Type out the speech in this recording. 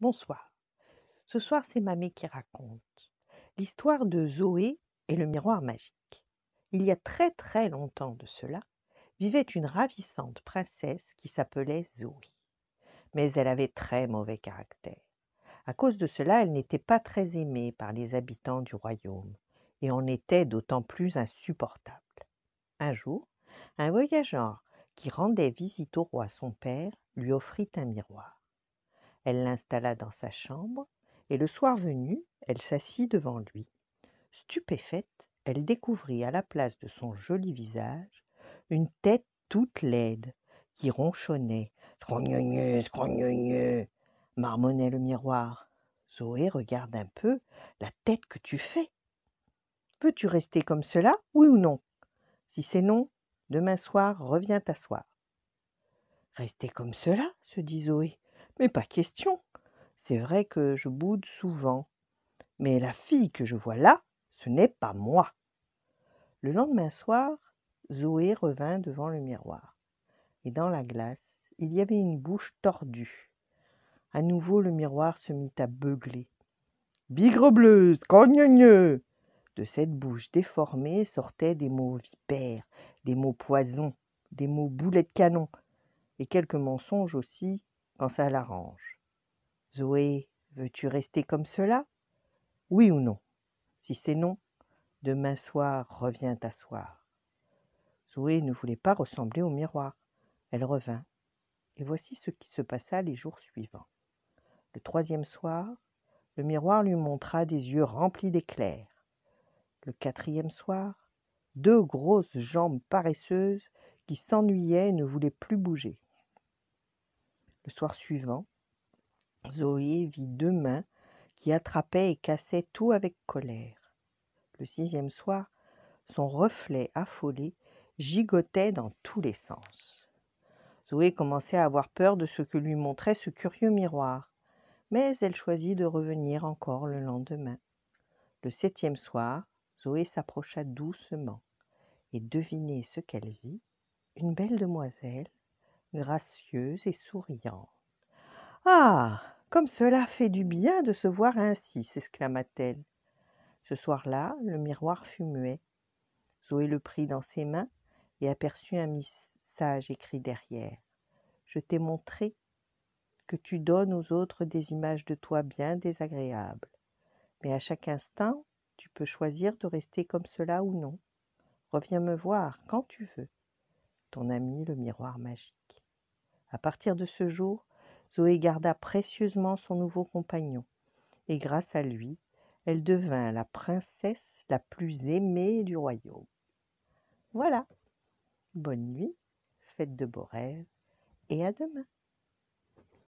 Bonsoir. Ce soir, c'est Mamé qui raconte l'histoire de Zoé et le miroir magique. Il y a très très longtemps de cela, vivait une ravissante princesse qui s'appelait Zoé. Mais elle avait très mauvais caractère. À cause de cela, elle n'était pas très aimée par les habitants du royaume et en était d'autant plus insupportable. Un jour, un voyageur qui rendait visite au roi son père lui offrit un miroir. Elle l'installa dans sa chambre, et le soir venu, elle s'assit devant lui. Stupéfaite, elle découvrit à la place de son joli visage une tête toute laide qui ronchonnait marmonnait le miroir. Zoé, regarde un peu la tête que tu fais. Veux-tu rester comme cela, oui ou non Si c'est non, demain soir, reviens t'asseoir. Rester comme cela se dit Zoé. Mais pas question. C'est vrai que je boude souvent. Mais la fille que je vois là, ce n'est pas moi. Le lendemain soir, Zoé revint devant le miroir. Et dans la glace, il y avait une bouche tordue. À nouveau, le miroir se mit à beugler. Bigrebleuse, Cognogneux !» De cette bouche déformée sortaient des mots vipères, des mots poison, des mots boulets de canon, et quelques mensonges aussi quand ça l'arrange. Zoé, veux-tu rester comme cela Oui ou non Si c'est non, demain soir, reviens t'asseoir. Zoé ne voulait pas ressembler au miroir. Elle revint, et voici ce qui se passa les jours suivants. Le troisième soir, le miroir lui montra des yeux remplis d'éclairs. Le quatrième soir, deux grosses jambes paresseuses qui s'ennuyaient et ne voulaient plus bouger. Le soir suivant, Zoé vit deux mains qui attrapaient et cassaient tout avec colère. Le sixième soir, son reflet affolé gigotait dans tous les sens. Zoé commençait à avoir peur de ce que lui montrait ce curieux miroir, mais elle choisit de revenir encore le lendemain. Le septième soir, Zoé s'approcha doucement et devinait ce qu'elle vit, une belle demoiselle gracieuse et souriante. Ah comme cela fait du bien de se voir ainsi s'exclama-t-elle. Ce soir-là, le miroir fut muet. Zoé le prit dans ses mains et aperçut un message écrit derrière. Je t'ai montré que tu donnes aux autres des images de toi bien désagréables. Mais à chaque instant, tu peux choisir de rester comme cela ou non. Reviens me voir quand tu veux. Ton ami le miroir magique. À partir de ce jour, Zoé garda précieusement son nouveau compagnon, et grâce à lui, elle devint la princesse la plus aimée du royaume. Voilà. Bonne nuit, fête de beaux rêves, et à demain.